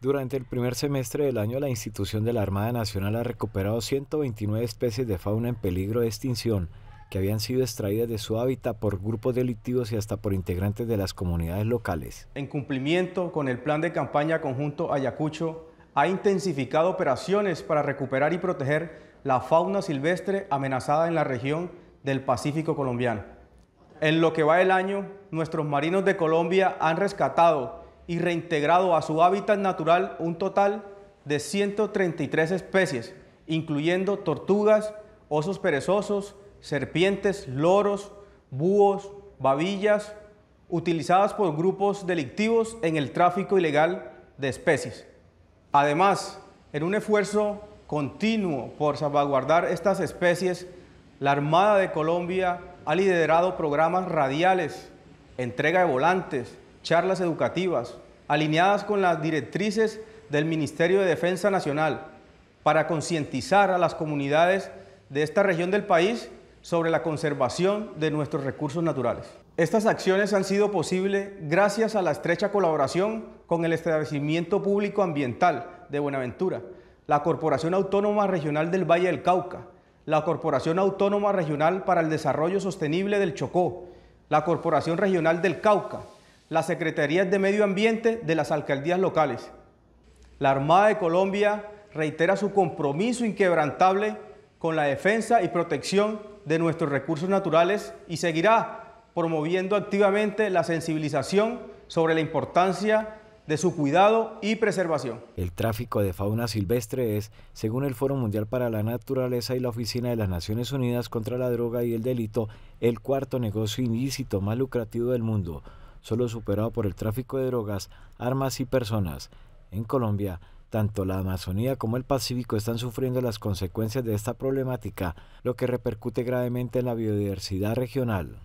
Durante el primer semestre del año, la institución de la Armada Nacional ha recuperado 129 especies de fauna en peligro de extinción que habían sido extraídas de su hábitat por grupos delictivos y hasta por integrantes de las comunidades locales. En cumplimiento con el plan de campaña conjunto Ayacucho, ha intensificado operaciones para recuperar y proteger la fauna silvestre amenazada en la región del Pacífico colombiano. En lo que va el año, nuestros marinos de Colombia han rescatado y reintegrado a su hábitat natural un total de 133 especies, incluyendo tortugas, osos perezosos, serpientes, loros, búhos, babillas, utilizadas por grupos delictivos en el tráfico ilegal de especies. Además, en un esfuerzo continuo por salvaguardar estas especies, la Armada de Colombia ha liderado programas radiales, entrega de volantes, charlas educativas, alineadas con las directrices del Ministerio de Defensa Nacional para concientizar a las comunidades de esta región del país sobre la conservación de nuestros recursos naturales. Estas acciones han sido posibles gracias a la estrecha colaboración con el Establecimiento Público Ambiental de Buenaventura, la Corporación Autónoma Regional del Valle del Cauca, la Corporación Autónoma Regional para el Desarrollo Sostenible del Chocó, la Corporación Regional del Cauca, las Secretarías de Medio Ambiente de las alcaldías locales. La Armada de Colombia reitera su compromiso inquebrantable con la defensa y protección de nuestros recursos naturales y seguirá promoviendo activamente la sensibilización sobre la importancia de su cuidado y preservación. El tráfico de fauna silvestre es, según el Foro Mundial para la Naturaleza y la Oficina de las Naciones Unidas contra la Droga y el Delito, el cuarto negocio ilícito más lucrativo del mundo solo superado por el tráfico de drogas, armas y personas. En Colombia, tanto la Amazonía como el Pacífico están sufriendo las consecuencias de esta problemática, lo que repercute gravemente en la biodiversidad regional.